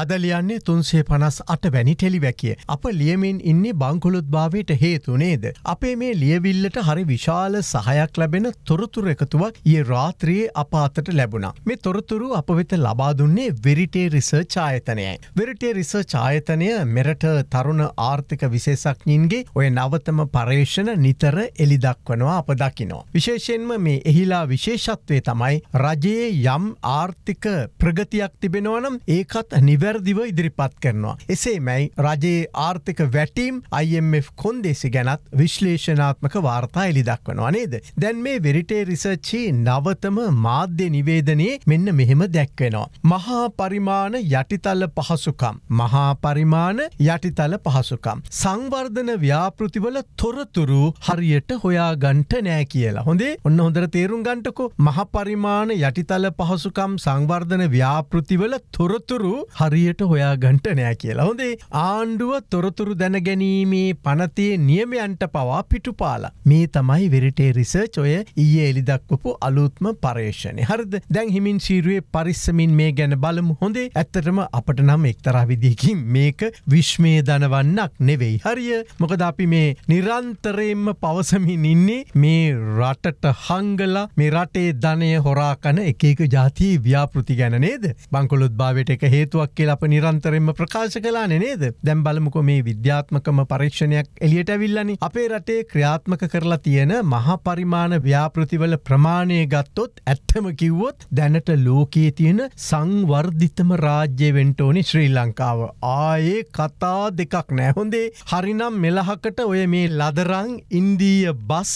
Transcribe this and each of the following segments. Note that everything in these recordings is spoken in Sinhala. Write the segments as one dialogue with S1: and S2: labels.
S1: අදලියන්නේ තුන්සේ පනස් අට වැනි ටෙලිවැකිය. අප ලියමින් ඉන්නේ බංකුලුත් භාවයට හේතුනේද. අපේ මේ ලියවිල්ලට හරි විශාල සහයක් ලැබෙන තොරතුර එකතුවක් ඒ රාත්‍රයේ අපාතට ලැබුණා. මේ තොරතුරු අප වෙත ලබා දුන්නේ වෙරිටේ රිසර්ච් ආයතනයයි. වෙරිටේ රිසර්ච් ආයතනය මෙරට තරුණ ආර්ථික විශේෂක්ඥින්ගේ ඔය නවතම පර්ේෂණ නිතර එලිදක්වනවා අප දකිනෝ. විශේෂයෙන්ම මේ එහිලා විශේෂත්වය තමයි රජයේ යම් ආර්ථික ප්‍රගතියක් තිබෙනවනම් ඒකත් නිව නිවැරදිව ඉදිරිපත් කරනවා. එසේමැයි රජයේ ආර්ථික වැටීම් IMF කොන්දේසි ගැනත් විශ්ලේෂනාත්මක වාර්තා එලි දක්වනවා නේද. දැන් මේ වෙරිටේ රිසච්චි නවතම මාධ්‍ය නිවේදනයේ මෙන්න මෙහෙම දැක්වෙනවා. මහා පරිමාණ යටිතල්ල පහසුකම්. මහා පරිමාණ යටිතල පහසුකම්. සංවර්ධන ව්‍යාපෘතිවල තොරතුරු හරියට හොයා ගන්ට නෑ කියලා. හොඳේ ඔන්න හොඳර තේරුම් ගන්ටකු මහපරිමාණ යටිතල පහසුකම් සංවර්ධන ව්‍යාපෘතිවල තොරතුරු හරි හරියට හොයා ගන්ටනෑ කියලා හොඳේ ආණ්ඩුව තොරතුරු දැනගැනීමේ පනතේ නියමයන්ට පවා පිටුපාලා මේ තමයි වෙරිටේ රිසර්ච් ඔය ඊයේ එලිදක්වපු අලුත්ම පර්ේෂණය හරිද දැන් හිමින් ශීරුවේ පරිස්සමින් මේ ගැන බලමු හොඳේ ඇත්තටම අපට නම් එක්තරා විදිකින් මේක විශ්මය දනවන්නක් නෙවෙයි හරිය මොකද අපි මේ නිරන්තරයෙන්ම පවසමින් ඉන්නේ මේ රටට හංගලා මේ රටේ ධනය හොරාකන එක එක ජාතිී ව්‍යාපෘති ගැන නේද බංකොලොත් භාවට එක හේතුවක් කියලා කියල අප නිරන්තරෙන්ම ප්‍රකාශ කලාන නේද දැම් බලමුකො මේ විද්‍යාත්මකම පරීක්ෂණයක් එලියට විල්ලනි අපේ රටේ ක්‍රියාත්මක කරලා තියෙන මහපරිමාණ ව්‍යාපෘතිවල ප්‍රමාණය ගත්තොත් ඇත්තම කිව්වොත් දැනට ලෝකයේ තියෙන සංවර්ධිතම රාජ්‍ය වෙන්ටෝනි ශ්‍රී ලංකාව ආයේ කතා දෙකක් නැහොඳේ හරිනම් මෙලහකට ඔය මේ ලදරං ඉන්දීය බස්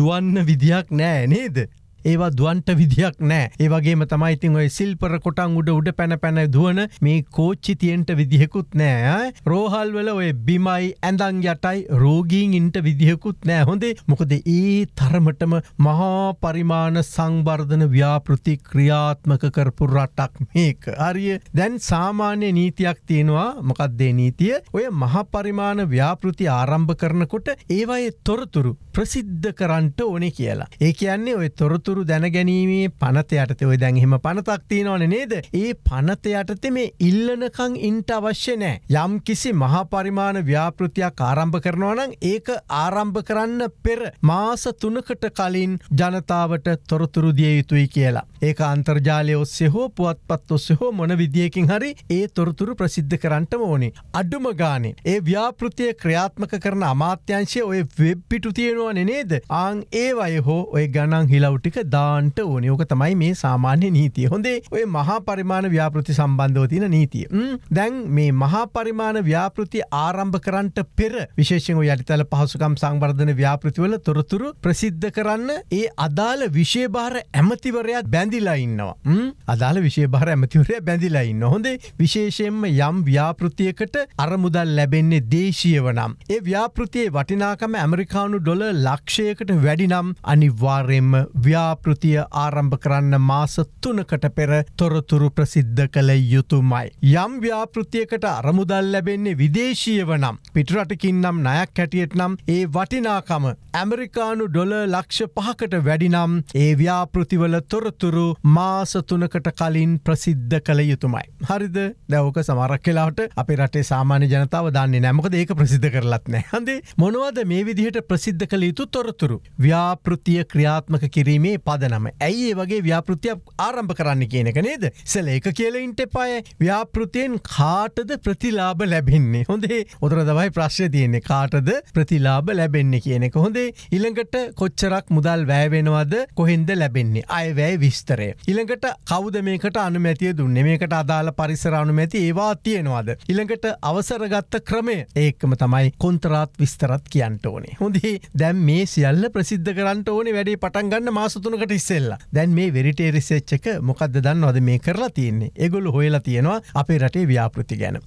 S1: දුවන්න විදියක් නෑ නේද ඒවා දුවන්ට විදියක් නෑ ඒවගේම තමයිඉතින් ඔය සිල්පර කොටන් උඩ උඩ පැන පැන දුවන මේ කෝච්චි තියෙන්ට විදිහෙකුත් නෑ රෝහල් වල ඔය බිමයි ඇඳං යටයි රෝගීන් ඉන්ට විදිහෙකුත් නෑ හොඳේ මොකද ඒ තරමටම මහා පරිමාණ සංබර්ධන ව්‍යාපෘති ක්‍රියාත්මක කරපු රටක් මේක අරිය දැන් සාමාන්‍ය නීතියක් තියෙනවා මොකක්දේ නීතිය ඔය මහපරිමාණ ව්‍යාපෘති ආරම්භ කරනකොට ඒවයේ තොරතුරු ප්‍රසිද්ධ කරන්ට ඕනේ කියලා ඒ කියන්නේ ඔය තොරතු තොරතුරු දැනගැනීමේ පනතයටත ඔය දැන්හෙම පනතක්තිනවන නේද. ඒ පනතයටත මේ ඉල්ලනකං ඉන්ට අවශ්‍ය නෑ. යම් කිසි මහාපරිමාණ ව්‍යාපෘතියක් ආරම්භ කරනවනං ඒක ආරම්භ කරන්න පෙර මාස තුනකට කලින් ජනතාවට තොරතුරු දිය යුතුයි කියලා. ඒක අන්තර්ජාලය ඔස්සේ හෝ පුවත්පත් ඔස්සේ හෝ මොන විදිියකින් හරි ඒ තොරතුරු ප්‍රසිද්ධ කරන්නට ඕනේ. අඩුම ගානේ ඒ ව්‍යාපෘතිය ක්‍රියාත්මක කරන අමාත්‍යංශය ඔය වෙබ්පිටු තියෙනවන නේද ආං ඒ අය හෝ ඔය ගණන් හිලව්ටික දාන්ට ඕනේ ඕක තමයි මේ සාමාන්‍ය නීතිය හොඳේ ඔය මහා පරිමාණ ව්‍යාපෘති සම්බන්ධව තින නීතිය. දැන් මේ මහා පරිමාණ ව්‍යාපෘති ආරම්භ කරන්ට පෙර විශේෂෙන් යටිතල පහසුකම් සංවර්ධන ව්‍යාපෘතිවල තොරතුරු ප්‍රසිද්ධ කරන්න ඒ අදාළ විශේභාර ඇමතිවරයා බැන් බැඳිලා ඉන්නවා අදාළ විශේභාර ඇමතිවරය බැඳිලා ඉන්න හොඳේ විශේෂයෙන්ම යම් ව්‍යාපෘතියකට අරමුදල් ලැබෙන්නේ දේශීය වනම් ඒ ව්‍යාපෘතියේ වටිනාකම ඇමරිකානු ඩොල ලක්ෂයකට වැඩිනම් අනිවාර්යෙන්ම ව්‍යාපෘතිය ආරම්භ කරන්න මාස තුනකට පෙර තොරතුරු ප්‍රසිද්ධ කළ යුතුමයි. යම් ව්‍යාපෘතියකට අරමුදල් ලැබෙන්නේ විදේශීය වනම් පිටරටකින් නම් නයක් හැටියට නම් ඒ වටිනාකම ඇමරිකානු ඩොල ලක්ෂ පහකට වැඩිනම් ඒ ව්‍යාපෘතිවල තොරතුරු තොරතුරු මාස තුනකට කලින් ප්‍රසිද්ධ කළ යුතුමයි. හරිද දැවක සමරක් කලාට අප රටේ සාමාන්‍ය ජනතාව දන්නේ නෑමක ඒක ප්‍රසිද්ධ කරලත්නෑ හඳේ මොනවද මේ විදිහට ප්‍රසිද්ධ කළ යුතු තොරතුරු. ව්‍යාපෘතිය ක්‍රියාත්මක කිරීමේ පදනම ඇයි ඒ වගේ ව්‍යාපෘතියක් ආරම්භ කරන්න කියනක නේද සැලේක කියලයින්ට පාය ව්‍යාපෘතියෙන් කාටද ප්‍රතිලාබ ලැබෙන්නේ හොඳේ ඔතර දවයි ප්‍රශ්ය තියන්නේ කාටද ප්‍රතිලාබ ලැබෙන්නේ කියනෙක හොඳේ ඉළඟට කොච්චරක් මුදල් වෑවෙනවාද කොහෙන්ද ලැබෙන්නේ අයවැෑ විස්ත විස්තරය. ඉළඟට කවුද මේකට අනුමැතිය දුන්නේ මේකට අදාළ පරිසර අනුමැති ඒවා තියෙනවාද. ඉළඟට අවසරගත්ත ක්‍රමය ඒකම තමයි කොන්තරාත් විස්තරත් කියන්ට ඕනේ. හොඳේ දැම් මේ සියල්ල ප්‍රසිද්ධ කරන්න ඕනේ වැඩේ පටන් ගන්න මාසතුනකට ඉස්සෙල්ලා දැන් මේ වෙරිටේ රිසේච්චක මොකක්ද දන්නවද මේ කරලා තියන්නේ එගොලු හොයලා තියෙනවා අපේ රටේ ව්‍යාපෘති ගැන.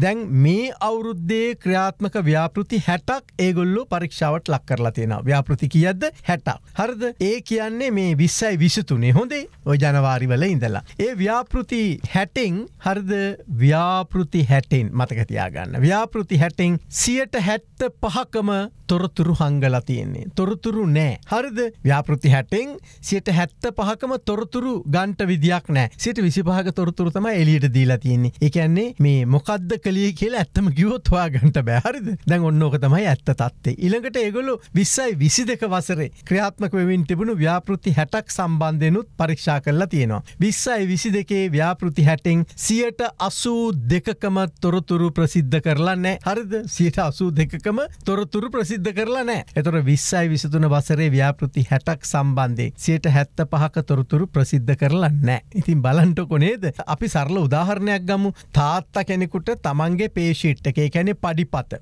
S1: දැන් මේ අවුරුද්දේ ක්‍රියාත්මක ව්‍යාපෘති හැටක් ඒගොල්ලු පරීක්ෂාවට ලක් කරලා තියෙන ව්‍යාපෘති කියද්ද හැටක් හරද ඒ කියන්නේ මේ විස්සයි විසතුනේ හොඳේ පස්සේ ඔය ජනවාරිවල ඉඳලා. ඒ ව්‍යාපෘති හැටෙන් හරිද ව්‍යාපෘති හැටෙන් මතකතියාගන්න. ව්‍යාපෘති හැටෙන් සියට හැත්ත පහකම තොරතුරු හංගල තියෙන්නේ. තොරතුරු නෑ. හරිද ව්‍යාපෘති හැටෙන් සියට හැත්ත පහකම තොරතුරු ගන්ට විදියක් නෑ සිට විසිපහක තොරතුරතම එලියට දීලා තියෙන්නේ. එකන්නේ මේ මොකක්ද කලිය කියලා ඇත්තම ගියවොත්වා ගන්ට බෑහරිද දැන් ඔන්නෝක තමයි ඇත්ත තත්තේ. ඉළඟට ඒගොලු විස්සයි විසි දෙක වසරේ ක්‍රියාත්මක වෙමින් තිබුණු ව්‍යාපෘති හැටක් සම්බන්ධයනුත් පරි පරීක්ෂා කරලා තියෙනවා. විස්සයි විසි දෙකේ ව්‍යාපෘති හැටෙන් සියට අසූ දෙකකම තොරතුරු ප්‍රසිද්ධ කරලා නෑ හරිද සියට අසූ දෙකම තොරතුරු ප්‍රසිද්ධ කරලා නෑ එතොර විස්සයි විසතුන වසරේ ව්‍යාපෘති හැටක් සම්බන්ධය සියට හැත්ත පහක තොරතුරු ප්‍රසිද්ධ කරලා නෑ ඉතින් බලන්ටකො නේද අපි සරල උදාහරණයක් ගමු තාත්තා කෙනෙකුට තමන්ගේ පේෂිට් එක කැනෙ පඩිපත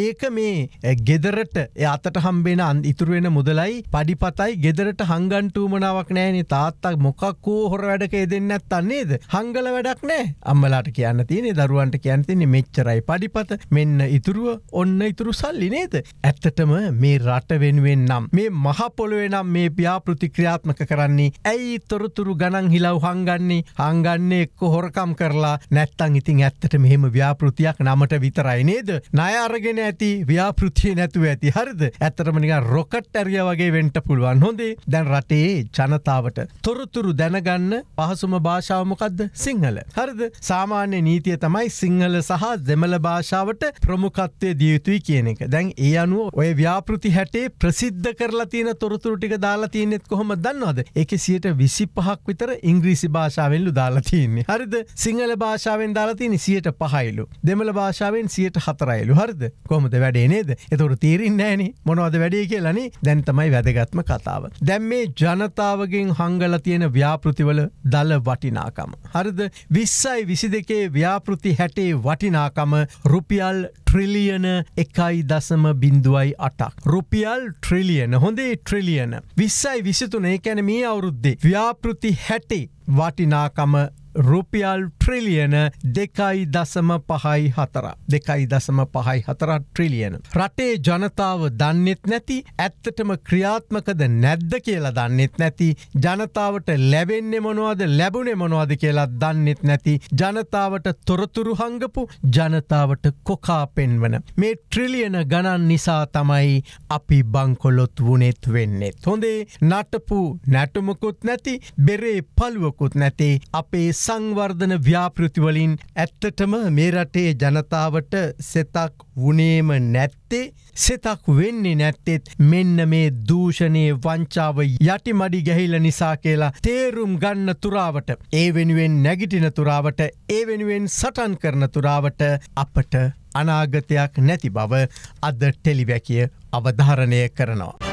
S1: ඒක මේ ගෙදරට අතට හම්බෙන අන් ඉතුරුවෙන මුදලයි පඩිපතයි ගෙදරට හංගන්ටූමනාවක් නෑනේ තාත්තා තාත්තක් මොකක් වූ හොර වැඩක දෙන්නත් අන්නේද හංගල වැඩක් නෑ අම්මලාට කියන්න තියනෙ දරුවන්ට කියන්තින්නේ මෙච්චරයි පඩිපත මෙන්න ඉතුරුව ඔන්න ඉතුරු සල්ලි නේද ඇත්තටම මේ රට වෙනුවෙන් නම් මේ මහපොළුවෙනම් මේ ප්‍යාපෘති ක්‍රියාත්මක කරන්නේ ඇයි තොරතුරු ගණන් හිලව් හංගන්නේ හංගන්නේ එක්ක හොරකම් කරලා නැත්තං ඉතින් ඇත්තට මෙහෙම ව්‍යාපෘතියක් නමට විතරයි නේද නය අරගෙන ඇති ව්‍යාපෘතිය නැතුව ඇති හරිද ඇතරමනික රොකට් ඇරිය වගේ වෙන්ට පුළුවන් හොඳේ දැන් රටේ ජනතාවට තොරතුරු දැනගන්න පහසුම භාෂාවමොකක්ද සිංහල. හරිද සාමාන්‍ය නීතිය තමයි සිංහල සහ දෙමළ භාෂාවට ප්‍රමුකත්වය දියයුතුයි කියන එක දැන් ඒ අනුව ඔය ව්‍යාපෘති හැටේ ප්‍රසිද්ධ කරලා තියෙන තොරතුරටික දාලා තියනෙත් කොහොම දන්නවද එක සියට විසි පහක් විතර ඉංග්‍රීසි භාෂාවෙන්ලු දාලා තියන්නේ හරිද සිංහල භාෂාවෙන් දාලාතියන සියට පහයිලු දෙමළ භාෂාවෙන් සියට හතරයිලු හරිද කොමද වැඩේ නේද එතුරු තීරෙන් නෑනේ මොනවද වැඩේ කියලනි දැන් තමයි වැදගත්ම කතාව. දැම් මේ ජනතාවගෙන් හංගල කරලා තියෙන ව්‍යාපෘතිවල දල වටිනාකම. හරිද විස්සයි විසි දෙකේ ව්‍යාපෘති හැටේ වටිනාකම රුපියල් ට්‍රිලියන එකයි දසම බින්දුවයි අටක්. රුපියල් ට්‍රිලියන හොඳේ ට්‍රිලියන. විස්සයි විසිතුන ඒකැන මේ අවුරුද්දේ. ව්‍යාපෘති හැටි වටිනාකම රුපියල් ට්‍රිලියන දෙකයි දසම පහයි හතර දෙකයි දසම පහයි හතර ට්‍රිලියන. රටේ ජනතාව දන්නෙත් නැති ඇත්තටම ක්‍රියාත්මකද නැද්ද කියලා දන්නෙත් නැති ජනතාවට ලැබෙන්න්නේ මොනවාද ලැබුණෙ මොනවාද කියලා දන්නෙත් නැති ජනතාවට තොරතුරු හංගපු ජනතාවට කොකා පෙන්වන. මේ ට්‍රිලියන ගණන් නිසා තමයි අපි බංකොලොත් වනෙත් වෙන්නෙත්. හොඳේ නටපු නැටුමකුත් නැති බෙරේ පළුවකුත් නැතේ අපේ සංවර්ධන ව්‍යාපෘතිවලින් ඇත්තටම මේ රටේ ජනතාවට සෙතක් වනේම නැත්. නැත්තේ සෙතක් වෙන්නේ නැත්තෙත් මෙන්න මේ දූෂණයේ වංචාව යටි මඩි ගැහිල නිසා කියලා තේරුම් ගන්න තුරාවට ඒ වෙනුවෙන් නැගිටින තුරාවට ඒ වෙනුවෙන් සටන් කරන තුරාවට අපට අනාගතයක් නැති බව අද ටෙලිවැකිය අවධාරණය කරනවා.